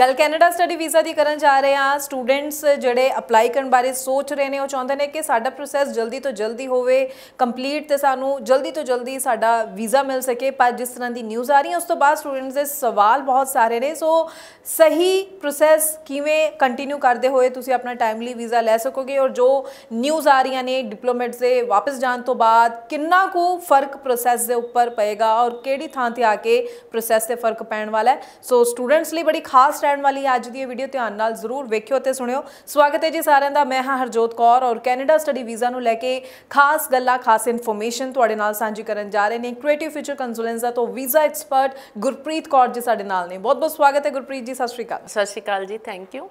ਗੱਲ Canada study visa ਦੀ ਕਰਨ ਜਾ ਰਹੇ ਆ ਸਟੂਡੈਂਟਸ ਜਿਹੜੇ ਅਪਲਾਈ ਕਰਨ ਬਾਰੇ ਸੋਚ ਰਹੇ ਨੇ ਉਹ ਚਾਹੁੰਦੇ ਨੇ ਕਿ ਸਾਡਾ ਪ੍ਰੋਸੈਸ ਜਲਦੀ ਤੋਂ ਜਲਦੀ ਹੋਵੇ ਕੰਪਲੀਟ ਤੇ ਸਾਨੂੰ ਜਲਦੀ ਤੋਂ ਜਲਦੀ ਸਾਡਾ ਵੀਜ਼ਾ ਮਿਲ ਸਕੇ ਪਰ ਜਿਸ ਤਰ੍ਹਾਂ ਦੀ ਨਿਊਜ਼ ਆ ਰਹੀ ਹੈ ਉਸ ਤੋਂ ਬਾਅਦ ਸਟੂਡੈਂਟਸ ਦੇ ਸਵਾਲ ਬਹੁਤ ਸਾਰੇ ਨੇ ਸੋ ਸਹੀ ਪ੍ਰੋਸੈਸ ਕਿਵੇਂ ਕੰਟੀਨਿਊ ਕਰਦੇ ਹੋਏ ਤੁਸੀਂ ਆਪਣਾ ਟਾਈਮਲੀ ਵੀਜ਼ਾ ਲੈ ਸਕੋਗੇ ਔਰ ਜੋ ਨਿਊਜ਼ ਆ ਰਹੀਆਂ ਨੇ ਡਿਪਲੋਮੈਟਸ ਦੇ ਵਾਪਸ ਜਾਣ ਤੋਂ ਬਾਅਦ ਕਿੰਨਾ ਕੁ ਫਰਕ ਪ੍ਰੋਸੈਸ ਦੇ ਉੱਪਰ ਪਏਗਾ ਔਰ ਕਿਹੜੀ ਥਾਂ ਤੇ ਆ ਕੇ ਪ੍ਰੋਸੈਸ ਤੇ ਫਰਕ ਪੈਣ ਵਾਲਾ ਹੈ ਸੋ ਸਟੂਡੈਂਟਸ ਲਈ ਬੜੀ ਖਾਸ ਲਾਸਟ ਰਹਿਣ ਵਾਲੀ ਅੱਜ ਦੀ ਇਹ ਵੀਡੀਓ ਧਿਆਨ ਨਾਲ ਜ਼ਰੂਰ ਵੇਖਿਓ ਤੇ ਸੁਣਿਓ ਸਵਾਗਤ ਹੈ ਜੀ ਸਾਰਿਆਂ ਦਾ ਮੈਂ ਹਾਂ ਹਰਜੋਤ ਕੌਰ ਔਰ ਕੈਨੇਡਾ ਸਟੱਡੀ ਵੀਜ਼ਾ ਨੂੰ ਲੈ ਕੇ ਖਾਸ ਗੱਲਾਂ ਖਾਸ ਇਨਫੋਰਮੇਸ਼ਨ ਤੁਹਾਡੇ ਨਾਲ ਸਾਂਝੀ ਕਰਨ ਜਾ ਰਹੇ ਨੇ ਕ੍ਰੀਏਟਿਵ ਫਿਊਚਰ ਕੰਸੂਲੈਂਸਾ ਤੋਂ ਵੀਜ਼ਾ ਐਕਸਪਰਟ ਗੁਰਪ੍ਰੀਤ ਕੌਰ ਜੀ ਸਾਡੇ ਨਾਲ ਨੇ ਬਹੁਤ ਬਹੁਤ ਸਵਾਗਤ ਹੈ ਗੁਰਪ੍ਰੀਤ ਜੀ ਸਤਿ ਸ਼੍ਰੀ ਅਕਾਲ ਸਤਿ ਸ਼੍ਰੀ ਅਕਾਲ ਜੀ ਥੈਂਕ ਯੂ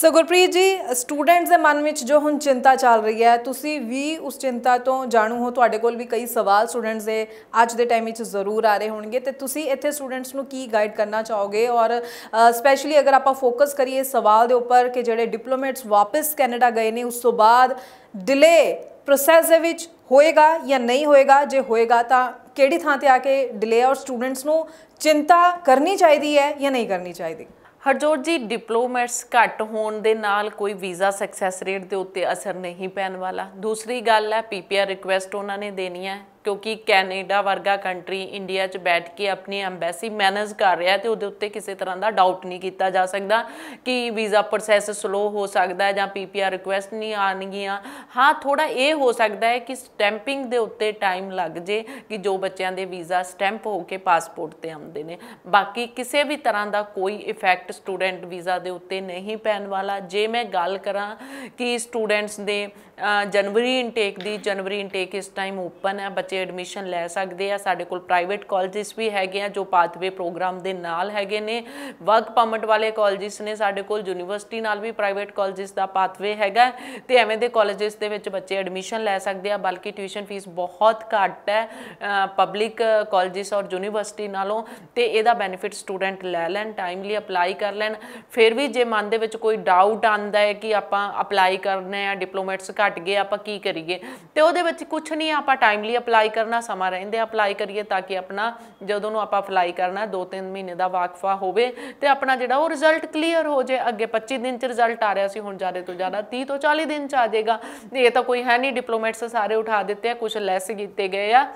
ਸੋ ਗੁਰਪ੍ਰੀਤ ਜੀ ਸਟੂਡੈਂਟਸ ਦੇ ਮਨ ਵਿੱਚ ਜੋ ਹੁਣ ਚਿੰਤਾ ਚੱਲ ਰਹੀ ਹੈ ਤੁਸੀਂ ਵੀ ਉਸ ਚਿੰਤਾ ਤੋਂ ਜਾਣੂ ਹੋ ਤੁਹਾਡੇ ਕੋਲ ਵੀ ਕਈ ਸਵਾਲ ਸਟੂਡੈਂਟਸ ਦੇ ਅੱਜ ਦੇ ਟਾਈਮ ਵਿੱਚ ਜ਼ਰੂਰ ਆ ਰਹੇ ਹੋਣਗੇ ਤੇ ਤੁਸੀਂ ਇੱਥੇ ਸਟੂਡੈਂਟਸ ਨੂੰ ਕੀ ਗਾਈਡ ਕਰਨਾ ਚਾਹੋਗੇ ਔਰ ਸਪੈਸ਼ਲੀ ਅਗਰ ਆਪਾਂ ਫੋਕਸ ਕਰੀਏ ਸਵਾਲ ਦੇ ਉੱਪਰ ਕਿ ਜਿਹੜੇ ਡਿਪਲੋਮੈਟਸ ਵਾਪਸ ਕੈਨੇਡਾ ਗਏ ਨੇ ਉਸ ਤੋਂ ਬਾਅਦ ਡਿਲੇ ਪ੍ਰੋਸੈਸ ਦੇ ਵਿੱਚ ਹੋਏਗਾ ਜਾਂ ਨਹੀਂ ਹੋਏਗਾ ਜੇ ਹੋਏਗਾ ਤਾਂ ਕਿਹੜੀ ਥਾਂ ਤੇ ਆ ਕੇ ਡਿਲੇ ਔਰ ਸਟੂਡੈਂਟਸ ਨੂੰ ਚਿੰਤਾ ਕਰਨੀ ਚਾਹੀਦੀ ਹੈ ਜਾਂ ਨਹੀਂ ਕਰਨੀ ਚਾਹੀਦੀ ਹਰਜੋਤ ਜੀ ਡਿਪਲੋਮੈਟਸ ਘੱਟ ਹੋਣ ਦੇ ਨਾਲ ਕੋਈ ਵੀਜ਼ਾ ਸਕਸੈਸ ਰੇਟ ਦੇ ਉੱਤੇ ਅਸਰ ਨਹੀਂ ਪੈਣ ਵਾਲਾ ਦੂਸਰੀ ਗੱਲ ਹੈ ਪੀਪੀਆਰ ਰਿਕੁਐਸਟ ਉਹਨਾਂ ਨੇ ਦੇਣੀ ਹੈ ਕਿਉਂਕਿ ਕੈਨੇਡਾ ਵਰਗਾ ਕੰਟਰੀ ਇੰਡੀਆ 'ਚ ਬੈਠ ਕੇ ਆਪਣੀ ਐਮਬੈਸੀ ਮੈਨੇਜ ਕਰ ਰਿਹਾ ਤੇ ਉਹਦੇ ਉੱਤੇ ਕਿਸੇ ਤਰ੍ਹਾਂ ਦਾ ਡਾਊਟ ਨਹੀਂ ਕੀਤਾ ਜਾ ਸਕਦਾ ਕਿ ਵੀਜ਼ਾ ਪ੍ਰੋਸੈਸ ਸਲੋ ਹੋ ਸਕਦਾ ਜਾਂ ਪੀਪੀਆਰ ਰਿਕੁਐਸਟ ਨਹੀਂ ਆਣਗੀਆਂ ਹਾਂ ਥੋੜਾ ਇਹ ਹੋ ਸਕਦਾ ਹੈ ਕਿ ਸਟੈਂਪਿੰਗ ਦੇ ਉੱਤੇ ਟਾਈਮ ਲੱਗ ਜੇ ਕਿ ਜੋ ਬੱਚਿਆਂ ਦੇ ਵੀਜ਼ਾ ਸਟੈਂਪ ਹੋ ਕੇ ਪਾਸਪੋਰਟ ਤੇ ਆਉਂਦੇ ਨੇ ਬਾਕੀ ਕਿਸੇ ਵੀ ਤਰ੍ਹਾਂ ਦਾ ਕੋਈ ਇਫੈਕਟ ਸਟੂਡੈਂਟ ਵੀਜ਼ਾ ਦੇ ਉੱਤੇ ਨਹੀਂ ਪੈਣ ਵਾਲਾ ਜੇ ਮੈਂ ਗੱਲ ਕਰਾਂ ਕਿ ਸਟੂਡੈਂਟਸ ਦੇ ਜਨਵਰੀ ਇਨਟੇਕ ਦੀ ਜਨਵਰੀ ਇਨਟੇਕ ਇਸ ਟਾਈਮ ਓਪਨ ਹੈ ਬੱਚੇ ਬੱਚੇ ਐਡਮਿਸ਼ਨ ਲੈ ਸਕਦੇ ਆ ਸਾਡੇ ਕੋਲ ਪ੍ਰਾਈਵੇਟ ਕਾਲਜਸ ਵੀ ਹੈਗੇ ਆ ਜੋ ਪਾਥਵੇ ਪ੍ਰੋਗਰਾਮ ਦੇ ਨਾਲ ਹੈਗੇ ਨੇ ਵਰਕ ਪਰਮਿਟ ਵਾਲੇ ਕਾਲਜਸ ਨੇ ਸਾਡੇ ਕੋਲ ਯੂਨੀਵਰਸਿਟੀ ਨਾਲ ਵੀ ਪ੍ਰਾਈਵੇਟ ਕਾਲਜਸ ਦਾ ਪਾਥਵੇ ਹੈਗਾ ਤੇ ਐਵੇਂ ਦੇ ਕਾਲਜਸ ਦੇ ਵਿੱਚ ਬੱਚੇ ਐਡਮਿਸ਼ਨ ਲੈ ਸਕਦੇ ਆ ਬਲਕਿ ਟਿਊਸ਼ਨ ਫੀਸ ਬਹੁਤ ਘੱਟ ਹੈ ਪਬਲਿਕ ਕਾਲਜਸ ਔਰ ਯੂਨੀਵਰਸਿਟੀ ਨਾਲੋਂ ਤੇ ਇਹਦਾ ਬੈਨੀਫਿਟ ਸਟੂਡੈਂਟ ਲੈ ਲੈਣ ਟਾਈਮਲੀ ਅਪਲਾਈ ਕਰ ਲੈਣ ਫਿਰ ਵੀ ਜੇ ਮਨ ਦੇ ਵਿੱਚ ਕੋਈ ਡਾਊਟ ਆਂਦਾ ਹੈ ਕਿ ਆਪਾਂ ਅਪਲਾਈ ਕਰਨਾ ਹੈ ਡਿਪਲੋਮੇਟਸ ਘਟ ਗਏ ਆਪਾਂ ਕੀ ਕਰੀਏ ਤੇ ਉਹਦੇ ਵਿੱਚ ਕੁਝ ਨਹੀਂ ਆਪਾਂ ਟਾਈਮਲੀ ਅਪਲਾਈ ਅਪਲਾਈ ਕਰਨਾ ਸਮਾਂ ਰਹਿੰਦੇ ਅਪਲਾਈ ਕਰੀਏ ਤਾਂ ਕਿ ਆਪਣਾ ਜਦੋਂ ਨੂੰ ਆਪਾਂ ਅਪਲਾਈ ਕਰਨਾ 2-3 ਮਹੀਨੇ ਦਾ ਵਾਕਫਾ ਹੋਵੇ ਤੇ ਆਪਣਾ ਜਿਹੜਾ ਉਹ ਰਿਜ਼ਲਟ ਕਲੀਅਰ ਹੋ ਜਾਏ ਅੱਗੇ 25 ਦਿਨ ਚ ਰਿਜ਼ਲਟ ਆ ਰਿਹਾ ਸੀ ਹੁਣ ਜ਼ਿਆਦਾ ਤੋਂ ਜ਼ਿਆਦਾ 30 ਤੋਂ 40 ਦਿਨ ਚ ਆ ਜਾਏਗਾ ਇਹ ਤਾਂ ਕੋਈ ਹੈ ਨਹੀਂ ਡਿਪਲੋਮੈਟਸ ਸਾਰੇ ਉਠਾ ਦਿੱਤੇ ਆ ਕੁਝ ਲੈਸ ਕੀਤੇ ਗਏ ਆ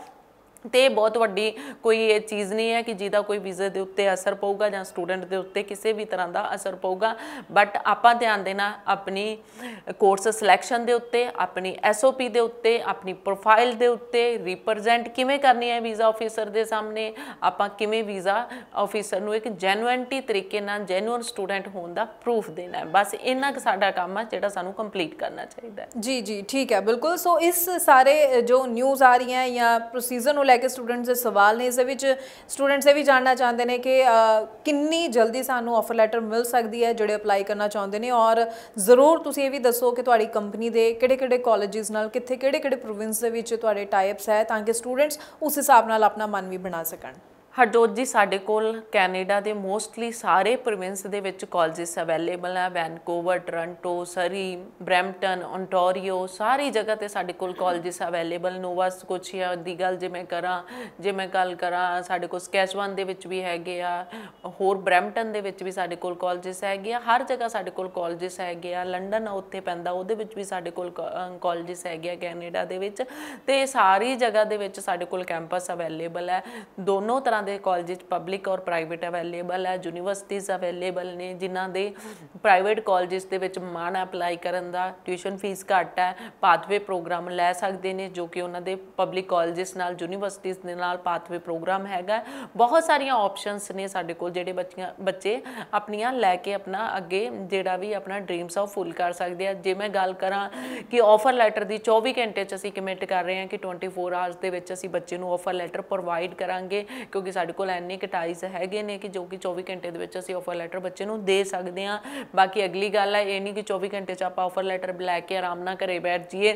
ਤੇ ਬਹੁਤ ਵੱਡੀ ਕੋਈ ਇਹ ਚੀਜ਼ ਨਹੀਂ ਹੈ ਕਿ ਜਿਹਦਾ ਕੋਈ ਵੀਜ਼ੇ ਦੇ ਉੱਤੇ ਅਸਰ ਪਊਗਾ ਜਾਂ ਸਟੂਡੈਂਟ ਦੇ ਉੱਤੇ ਕਿਸੇ ਵੀ ਤਰ੍ਹਾਂ ਦਾ ਅਸਰ ਪਊਗਾ ਬਟ ਆਪਾਂ ਧਿਆਨ ਦੇਣਾ ਆਪਣੀ ਕੋਰਸ ਸਿਲੈਕਸ਼ਨ ਦੇ ਉੱਤੇ ਆਪਣੀ ਐਸਓਪੀ ਦੇ ਉੱਤੇ ਆਪਣੀ ਪ੍ਰੋਫਾਈਲ ਦੇ ਉੱਤੇ ਰਿਪਰੈਜ਼ੈਂਟ ਕਿਵੇਂ ਕਰਨੀ ਹੈ ਵੀਜ਼ਾ ਆਫੀਸਰ ਦੇ ਸਾਹਮਣੇ ਆਪਾਂ ਕਿਵੇਂ ਵੀਜ਼ਾ ਆਫੀਸਰ ਨੂੰ ਇੱਕ ਜੈਨੂਇਨਟੀ ਤਰੀਕੇ ਨਾਲ ਜੈਨੂਇਨ ਸਟੂਡੈਂਟ ਹੋਣ ਦਾ ਪ੍ਰੂਫ ਦੇਣਾ ਹੈ ਬਸ ਇੰਨਾ ਕਿ ਸਾਡਾ ਕੰਮ ਹੈ ਜਿਹੜਾ ਸਾਨੂੰ ਕੰਪਲੀਟ ਕਰਨਾ ਚਾਹੀਦਾ ਹੈ ਜੀ ਜੀ ਠੀਕ ਹੈ ਬਿਲਕੁਲ ਸੋ ਇਸ ਸਾਰੇ ਜੋ ਨਿਊਜ਼ ਆ ਰਹੀਆਂ ਜਾਂ ਪ੍ਰੋਸੀਜਰ ਨੂੰ ਲੈ ਕੇ ਸਟੂਡੈਂਟਸ ਦੇ ਸਵਾਲ ਨੇ ਇਸ ਦੇ ਵਿੱਚ ਸਟੂਡੈਂਟਸ ਇਹ ਵੀ ਜਾਣਨਾ ਚਾਹੁੰਦੇ ਨੇ ਕਿ ਕਿੰਨੀ ਜਲਦੀ ਸਾਨੂੰ ਆਫਰ ਲੈਟਰ ਮਿਲ ਸਕਦੀ ਹੈ ਜਿਹੜੇ ਅਪਲਾਈ ਕਰਨਾ ਚਾਹੁੰਦੇ ਨੇ ਔਰ ਜ਼ਰੂਰ ਤੁਸੀਂ ਇਹ ਵੀ ਦੱਸੋ ਕਿ ਤੁਹਾਡੀ ਕੰਪਨੀ ਦੇ ਕਿਹੜੇ-ਕਿਹੜੇ ਕਾਲਜਿਸ ਨਾਲ ਕਿੱਥੇ ਕਿਹੜੇ-ਕਿਹੜੇ ਪ੍ਰੋਵਿੰਸ ਦੇ ਵਿੱਚ ਤੁਹਾਡੇ ਟਾਈਪਸ ਹੈ ਤਾਂ ਕਿ ਸਟੂਡੈਂਟਸ ਉਸ ਹਿਸਾਬ ਨਾਲ ਆਪਣਾ ਮਨ ਵੀ ਬਣਾ ਸਕਣ ਹਰਜੋਤ ਜੀ ਸਾਡੇ ਕੋਲ ਕੈਨੇਡਾ ਦੇ ਮੋਸਟਲੀ ਸਾਰੇ ਪ੍ਰੋਵਿੰਸ ਦੇ ਵਿੱਚ ਕਾਲਜਸ ਅਵੇਲੇਬਲ ਆ Vancouver Toronto Surrey Brampton Ontario ਸਾਰੀ ਜਗ੍ਹਾ ਤੇ ਸਾਡੇ ਕੋਲ ਕਾਲਜਸ ਅਵੇਲੇਬਲ ਨੋਵਾ ਸਕੋਚੀਆ ਦੀ ਗੱਲ ਜੇ ਮੈਂ ਕਰਾਂ ਜੇ ਮੈਂ ਗੱਲ ਕਰਾਂ ਸਾਡੇ ਕੋਲ ਸਕੈਚਵਨ ਦੇ ਵਿੱਚ ਵੀ ਹੈਗੇ ਆ ਹੋਰ ਬ੍ਰੈਂਪਟਨ ਦੇ ਵਿੱਚ ਵੀ ਸਾਡੇ ਕੋਲ ਕਾਲਜਸ ਹੈਗੇ ਆ ਹਰ ਜਗ੍ਹਾ ਸਾਡੇ ਕੋਲ ਕਾਲਜਸ ਹੈਗੇ ਆ ਲੰਡਨ ਉੱਥੇ ਪੈਂਦਾ ਉਹਦੇ ਵਿੱਚ ਵੀ ਸਾਡੇ ਕੋਲ ਕਾਲਜਸ ਹੈਗੇ ਆ ਕੈਨੇਡਾ ਦੇ ਵਿੱਚ ਤੇ ਸਾਰੀ ਜਗ੍ਹਾ ਦੇ ਵਿੱਚ ਸਾਡੇ ਕੋਲ ਕੈਂਪਸ ਅਵੇਲੇਬਲ ਹੈ ਦੋਨੋਂ ਤਰ੍ਹਾਂ ਦੇ ਕਾਲਜਿਸ ਪਬਲਿਕ ਔਰ ਪ੍ਰਾਈਵੇਟ ਅਵੇਲੇਬਲ ਹੈ ਯੂਨੀਵਰਸਿਟੀਆਂ ਅਵੇਲੇਬਲ ਨੇ ਜਿਨ੍ਹਾਂ ਦੇ ਪ੍ਰਾਈਵੇਟ ਕਾਲਜਿਸ ਦੇ ਵਿੱਚ ਮਾਨ ਅਪਲਾਈ ਕਰਨ ਦਾ ਟਿਊਸ਼ਨ ਫੀਸ ਘੱਟ ਹੈ ਪਾਥਵੇ ਪ੍ਰੋਗਰਾਮ ਲੈ ਸਕਦੇ ਨੇ ਜੋ ਕਿ ਉਹਨਾਂ ਦੇ ਪਬਲਿਕ ਕਾਲਜਿਸ ਨਾਲ ਯੂਨੀਵਰਸਿਟੀਆਂ ਦੇ ਨਾਲ ਪਾਥਵੇ ਪ੍ਰੋਗਰਾਮ ਹੈਗਾ ਬਹੁਤ ਸਾਰੀਆਂ ਆਪਸ਼ਨਸ ਨੇ ਸਾਡੇ ਕੋਲ ਜਿਹੜੇ ਬੱਚੀਆਂ ਬੱਚੇ ਆਪਣੀਆਂ ਲੈ ਕੇ ਆਪਣਾ ਅੱਗੇ ਜਿਹੜਾ ਵੀ ਆਪਣਾ ਡ੍ਰੀਮਸ ਆ ਫੁੱਲ ਕਰ ਸਕਦੇ ਆ ਜੇ ਮੈਂ ਗੱਲ ਕਰਾਂ ਕਿ ਆਫਰ ਲੈਟਰ ਦੀ 24 ਘੰਟੇ ਚ ਅਸੀਂ ਕਮਿਟ ਕਰ ਰਹੇ ਹਾਂ ਕਿ 24 ਆਵਰਸ ਦੇ ਵਿੱਚ ਅਸੀਂ ਬੱਚੇ ਨੂੰ ਆਫਰ ਲੈਟਰ ਪ੍ਰੋਵਾਈਡ ਕਰਾਂਗੇ ਕਿਉਂਕਿ ਸਾਡੇ ਕੋਲ ਐਨੇ ਕਟਾਈਜ਼ ਹੈਗੇ ਨੇ ਕਿ ਜੋ ਕਿ 24 ਘੰਟੇ ਦੇ ਵਿੱਚ ਅਸੀਂ ਆਫਰ ਲੈਟਰ ਬੱਚੇ ਨੂੰ ਦੇ ਸਕਦੇ ਹਾਂ ਬਾਕੀ ਅਗਲੀ ਗੱਲ ਹੈ ਇਹ ਨਹੀਂ ਕਿ 24 ਘੰਟੇ ਚ ਆਪਾਂ ਆਫਰ ਲੈਟਰ ਬਲੈਕ ਕੇ ਆਰਾਮ ਨਾਲ ਘਰੇ ਬੈਠ ਜਾਈਏ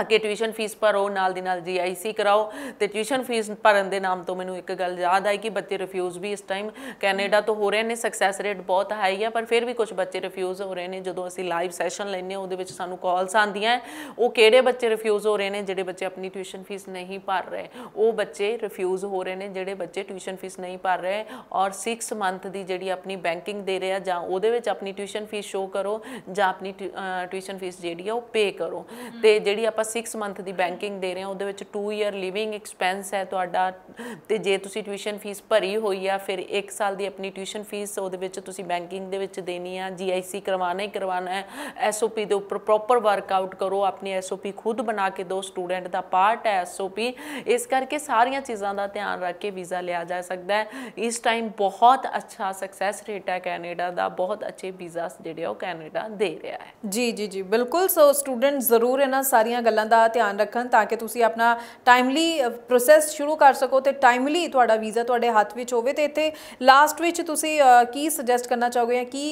ਅਕੇ ਟਿਊਸ਼ਨ ਫੀਸ ਭਰੋ ਨਾਲ ਦੀ ਨਾਲ ਜੀਆਈਸੀ ਕਰਾਓ ਤੇ ਟਿਊਸ਼ਨ ਫੀਸ ਭਰਨ ਦੇ ਨਾਮ ਤੋਂ ਮੈਨੂੰ ਇੱਕ ਗੱਲ ਯਾਦ ਆਈ ਕਿ ਬੱਚੇ ਰਿਫਿਊਜ਼ ਵੀ ਇਸ ਟਾਈਮ ਕੈਨੇਡਾ ਤੋਂ ਹੋ ਰਹੇ ਨੇ ਸਕਸੈਸ ਰੇਟ ਬਹੁਤ ਹਾਈ ਹੈ ਪਰ ਫਿਰ ਵੀ ਕੁਝ ਬੱਚੇ ਰਿਫਿਊਜ਼ ਹੋ ਰਹੇ ਨੇ ਜਦੋਂ ਅਸੀਂ ਲਾਈਵ ਸੈਸ਼ਨ ਲੈਨੇ ਉਹਦੇ ਵਿੱਚ ਸਾਨੂੰ ਕਾਲਸ ਆਉਂਦੀਆਂ ਉਹ ਕਿਹੜੇ ਬੱਚੇ ਰਿਫਿਊਜ਼ ਹੋ ਰਹੇ ਨੇ ਜਿਹੜੇ ਬੱਚੇ ਆਪਣੀ ਟਿਊਸ਼ਨ ਫੀਸ ਨਹੀਂ ਭਰ ਰਹੇ ਉਹ ਬੱਚੇ ਰਿਫਿਊਜ਼ ਹੋ ਰਹੇ ਨੇ ਜਿਹੜੇ ਬੱਚੇ ਟਿਊਸ਼ਨ ਫੀਸ ਨਹੀਂ ਭਰ ਰਹੇ ਔਰ 6 ਮੰਥ ਦੀ ਜਿਹੜੀ ਆਪਣੀ ਬੈਂਕਿੰਗ ਦੇ ਰਿਹਾ ਜਾਂ ਉਹਦੇ ਵਿੱਚ ਆਪਣੀ ਟਿਊਸ਼ਨ ਫੀਸ ਸ਼ੋ ਕਰੋ ਜਾਂ ਆਪਣੀ ਟਿਊਸ਼ਨ ਫੀਸ ਜਿਹੜੀ ਆ ਉਹ ਪੇ ਕਰੋ ਤੇ ਜਿਹੜੀ ਆਪਾਂ 6 ਮੰਥ ਦੀ ਬੈਂਕਿੰਗ ਦੇ ਰਹੇ ਹਾਂ ਉਹਦੇ ਵਿੱਚ 2 ਇਅਰ ਲਿਵਿੰਗ ਐਕਸਪੈਂਸ ਹੈ ਤੁਹਾਡਾ ਤੇ ਜੇ ਤੁਸੀਂ ਟਿਊਸ਼ਨ ਫੀਸ ਭਰੀ ਹੋਈ ਆ ਫਿਰ 1 ਸਾਲ ਦੀ ਆਪਣੀ ਟਿਊਸ਼ਨ ਫੀਸ ਉਹਦੇ ਵਿੱਚ ਤੁਸੀਂ ਬੈਂਕਿੰਗ ਦੇ ਵਿੱਚ ਦੇਣੀ ਆ ਜੀਆਈਸੀ ਕਰਵਾਣਾ ਹੀ ਕਰਵਾਣਾ ਹੈ ਐਸਓਪੀ ਦੇ ਉੱਪਰ ਪ੍ਰੋਪਰ ਵਰਕਆਊਟ ਕਰੋ ਆਪਣੀ ਐਸਓਪੀ ਖੁਦ ਬਣਾ ਕੇ ਦੋ ਸਟੂਡੈਂਟ ਦਾ ਪਾਰਟ ਹੈ ਐਸਓਪੀ ਇਸ ਕਰਕੇ ਸਾਰੀਆਂ ਚੀਜ਼ਾਂ ਦਾ ਧਿਆਨ ਰੱਖ ਕੇ ਵੀਜ਼ਾ ਲਿਆ ਜਾ ਸਕਦਾ ਹੈ ਇਸ ਟਾਈਮ ਬਹੁਤ ਅੱਛਾ ਸਕਸੈਸ ਰੇਟ ਹੈ ਕੈਨੇਡਾ ਦਾ ਬਹੁਤ ਅੱਛੇ ਵੀਜ਼ਾਸ ਜਿਹੜੇ ਉਹ ਕੈਨੇਡਾ ਦੇ ਰਿਹਾ ਹੈ ਜੀ ਜੀ ਜੀ ਬਿਲਕੁਲ ਸੋ ਸਟੂਡੈਂਟ ਜ਼ਰੂਰ ਇਹਨਾਂ ਸਾਰੀਆਂ ਗੱਲਾਂ ਦਾ ਧਿਆਨ ਰੱਖਣ ਤਾਂ ਕਿ ਤੁਸੀਂ ਆਪਣਾ ਟਾਈਮਲੀ ਪ੍ਰੋਸੈਸ ਸ਼ੁਰੂ ਕਰ ਸਕੋ ਤੇ ਟਾਈਮਲੀ ਤੁਹਾਡਾ ਵੀਜ਼ਾ ਤੁਹਾਡੇ ਹੱਥ ਵਿੱਚ ਹੋਵੇ ਤੇ ਇੱਥੇ ਲਾਸਟ ਵਿੱਚ ਤੁਸੀਂ ਕੀ ਸੁਜੈਸਟ ਕਰਨਾ ਚਾਹੋਗੇ ਜਾਂ ਕੀ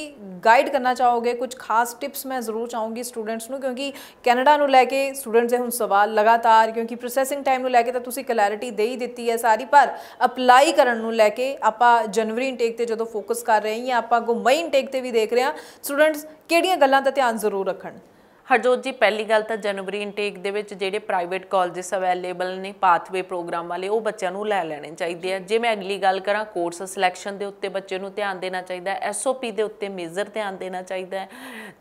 ਗਾਈਡ ਕਰਨਾ ਚਾਹੋਗੇ ਕੁਝ ਖਾਸ ਟਿਪਸ ਮੈਂ ਜ਼ਰੂਰ ਚਾਹੂੰਗੀ ਸਟੂਡੈਂਟਸ ਨੂੰ ਕਿਉਂਕਿ ਕੈਨੇਡਾ ਨੂੰ ਲੈ ਕੇ ਸਟੂਡੈਂਟਸ ਦੇ ਹੁਣ ਸਵਾਲ ਲਗਾਤਾਰ ਕਿਉਂਕਿ ਪ੍ਰੋਸੈਸਿੰਗ ਟਾਈਮ ਨੂੰ ਲੈ ਕੇ ਤਾਂ ਤੁਸੀਂ ਕਲੈਰਿਟੀ ਦੇ ਹੀ ਦਿੱਤੀ ਹੈ ਸਾਰੀ ਪਰ ਅਪਲਾਈ ਕਰਨ ਨੂੰ ਲੈ ਕੇ ਆਪਾਂ ਜਨਵਰੀ ਇਨਟੇਕ ਤੇ ਜਦੋਂ ਫੋਕਸ ਕਰ ਰਹੇ ਹਾਂ ਆਪਾਂ ਮਈ ਇਨਟੇਕ ਤੇ ਵੀ ਦੇਖ ਰਹੇ ਹਾਂ ਸਟੂਡੈਂਟਸ ਕਿਹੜੀਆਂ ਗੱਲਾਂ ਦਾ ਧਿਆਨ ਜ਼ਰੂਰ ਰੱਖਣ ਹਰਜੋਤ ਜੀ ਪਹਿਲੀ ਗੱਲ ਤਾਂ ਜਨਵਰੀ ਇਨਟੇਕ ਦੇ ਵਿੱਚ ਜਿਹੜੇ ਪ੍ਰਾਈਵੇਟ ਕਾਲਜਸ ਅਵੇਲੇਬਲ ਨੇ ਪਾਥਵੇ ਪ੍ਰੋਗਰਾਮ ਵਾਲੇ ਉਹ ਬੱਚਿਆਂ ਨੂੰ ਲੈ ਲੈਣੇ ਚਾਹੀਦੇ ਆ ਜੇ ਮੈਂ ਅਗਲੀ ਗੱਲ ਕਰਾਂ ਕੋਰਸ ਸਿਲੈਕਸ਼ਨ ਦੇ ਉੱਤੇ ਬੱਚੇ ਨੂੰ ਧਿਆਨ ਦੇਣਾ ਚਾਹੀਦਾ ਹੈ ਐਸਓਪੀ ਦੇ ਉੱਤੇ ਮੇਜ਼ਰ ਧਿਆਨ ਦੇਣਾ ਚਾਹੀਦਾ ਹੈ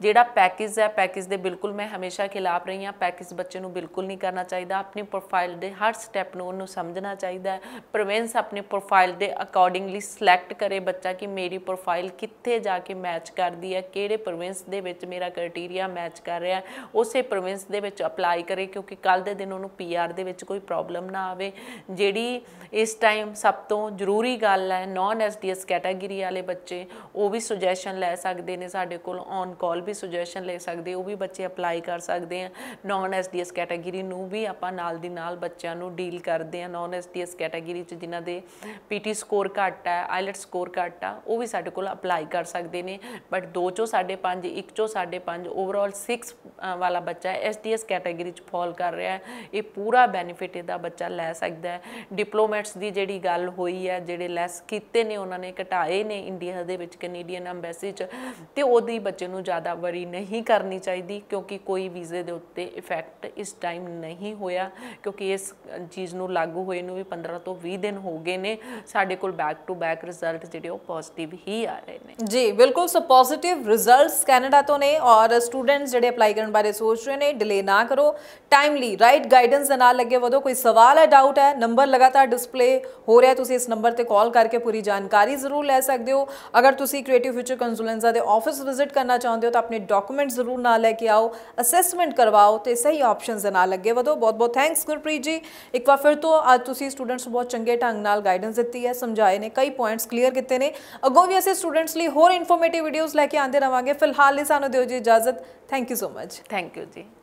ਜਿਹੜਾ ਪੈਕੇਜ ਹੈ ਪੈਕੇਜ ਦੇ ਬਿਲਕੁਲ ਮੈਂ ਹਮੇਸ਼ਾ ਖਿਲਾਫ ਰਹੀ ਹਾਂ ਪੈਕੇਜ ਬੱਚੇ ਨੂੰ ਬਿਲਕੁਲ ਨਹੀਂ ਕਰਨਾ ਚਾਹੀਦਾ ਆਪਣੀ ਪ੍ਰੋਫਾਈਲ ਦੇ ਹਰ ਸਟੈਪ ਨੂੰ ਉਹਨੂੰ ਸਮਝਣਾ ਚਾਹੀਦਾ ਹੈ ਪ੍ਰੋਵਿੰਸ ਆਪਣੀ ਪ੍ਰੋਫਾਈਲ ਦੇ ਅਕੋਰਡਿੰਗਲੀ ਸਿਲੈਕਟ ਕਰੇ ਬੱਚਾ ਕਿ ਮੇਰੀ ਪ੍ਰੋਫਾਈਲ ਕਿੱਥੇ ਜਾ ਕੇ ਮੈਚ ਕਰਦੀ ਹੈ ਕਿਹੜੇ ਪ੍ਰਵੈਂਸ ਦੇ ਵਿੱਚ ਮੇਰਾ ਕ੍ਰਾਈਟੇਰੀਆ ਮੈਚ ਕਰ ਰਿਹਾ ਹੈ ਉਸੇ ਪ੍ਰੋਵਿੰਸ ਦੇ ਵਿੱਚ ਅਪਲਾਈ ਕਰੇ ਕਿਉਂਕਿ ਕੱਲ ਦੇ ਦਿਨ ਉਹਨੂੰ ਪੀਆਰ ਦੇ ਵਿੱਚ ਕੋਈ ਪ੍ਰੋਬਲਮ ਨਾ ਆਵੇ ਜਿਹੜੀ ਇਸ ਟਾਈਮ ਸਭ ਤੋਂ ਜ਼ਰੂਰੀ ਗੱਲ ਹੈ ਨਾਨ ਐਸਡੀਐਸ ਕੈਟਾਗਰੀ ਵਾਲੇ ਬੱਚੇ ਉਹ ਵੀ ਸੁਜੈਸ਼ਨ ਲੈ ਸਕਦੇ ਨੇ ਸਾਡੇ ਕੋਲ ਔਨ ਕਾਲ ਵੀ ਸੁਜੈਸ਼ਨ ਲੈ ਸਕਦੇ ਉਹ ਵੀ ਬੱਚੇ ਅਪਲਾਈ ਕਰ ਸਕਦੇ ਆ ਨਾਨ ਐਸਡੀਐਸ ਕੈਟਾਗਰੀ ਨੂੰ ਵੀ ਆਪਾਂ ਨਾਲ ਦੀ ਨਾਲ ਬੱਚਿਆਂ ਨੂੰ ਡੀਲ ਕਰਦੇ ਆ ਨਾਨ ਐਸਡੀਐਸ ਕੈਟਾਗਰੀ ਚ ਜਿਨ੍ਹਾਂ ਦੇ ਪੀਟੀ ਸਕੋਰ ਘੱਟ ਹੈ ਆਈਲਟ ਸਕੋਰ e ਘੱਟ ਆ ਉਹ ਵੀ ਸਾਡੇ ਕੋਲ ਅਪਲਾਈ ਕਰ ਸਕਦੇ ਨੇ ਬਟ 2 ਚੋਂ 5.5 1 ਚੋਂ 5.5 ਓਵਰਆਲ 6 ਵਾਲਾ ਬੱਚਾ ਹੈ ਕੈਟਾਗਰੀ ਚ ਫਾਲ ਕਰ ਰਿਹਾ ਹੈ ਇਹ ਪੂਰਾ ਬੈਨੀਫਿਟ ਇਹਦਾ ਬੱਚਾ ਲੈ ਸਕਦਾ ਹੈ ਡਿਪਲੋਮੈਟਸ ਦੀ ਜਿਹੜੀ ਗੱਲ ਹੋਈ ਹੈ ਜਿਹੜੇ ਲੈਸ ਕੀਤੇ ਨੇ ਉਹਨਾਂ ਨੇ ਘਟਾਏ ਨੇ ਇੰਡੀਆ ਦੇ ਵਿੱਚ ਕੈਨੇਡੀਅਨ ਐਮਬੈਸੀ ਚ ਤੇ ਉਹਦੀ ਬੱਚੇ ਨੂੰ ਜ਼ਿਆਦਾ ਵਰੀ ਨਹੀਂ ਕਰਨੀ ਚਾਹੀਦੀ ਕਿਉਂਕਿ ਕੋਈ ਵੀਜ਼ੇ ਦੇ ਉੱਤੇ ਇਫੈਕਟ ਇਸ ਟਾਈਮ ਨਹੀਂ ਹੋਇਆ ਕਿਉਂਕਿ ਇਸ ਚੀਜ਼ ਨੂੰ ਲਾਗੂ ਹੋਏ ਨੂੰ ਵੀ 15 ਤੋਂ 20 ਦਿਨ ਹੋ ਗਏ ਨੇ ਸਾਡੇ call back to back result ਜਿਹੜੇ ਉਹ ਪੋਜ਼ਿਟਿਵ ਹੀ ਆ ਰਹੇ ਨੇ ਜੀ ਬਿਲਕੁਲ ਸੋ ਪੋਜ਼ਿਟਿਵ ਰਿਜ਼ਲਟਸ ਕੈਨੇਡਾ ਤੋਂ ਨੇ ਔਰ ਸਟੂਡੈਂਟਸ ਜਿਹੜੇ ਅਪਲਾਈ कैटेगरी बारे सोच रहे हैं डिले ना करो टाइमली राइट गाइडेंस ना लगे वो कोई सवाल है डाउट है नंबर लगातार डिस्प्ले हो रहा है तो इस नंबर पर कॉल करके पूरी जानकारी जरूर ले सकते हो अगर तुम क्रिएटिव फ्यूचर कंसुलेंसा के ऑफिस विजिट करना चाहते हो तो अपने डॉक्यूमेंट जरूर ना लैके आओ असैसमेंट करवाओ तो सही ऑप्शन के ना अगे वो बहुत बहुत थैंक्स गुरप्रीत जी एक बार फिर तो अच्छी स्टूडेंट्स बहुत चंगे ढंग गाइडेंस दी है समझाए ने कई पॉइंट्स क्लीयर किए हैं अगों भी असं स्टूडेंट्स लिए होर इनफोरमेटिव वीडियोज़ लैके आते रहेंगे फिलहाल ही सूँ दो जी इजाजत thank you so much much. Thank you, Ji.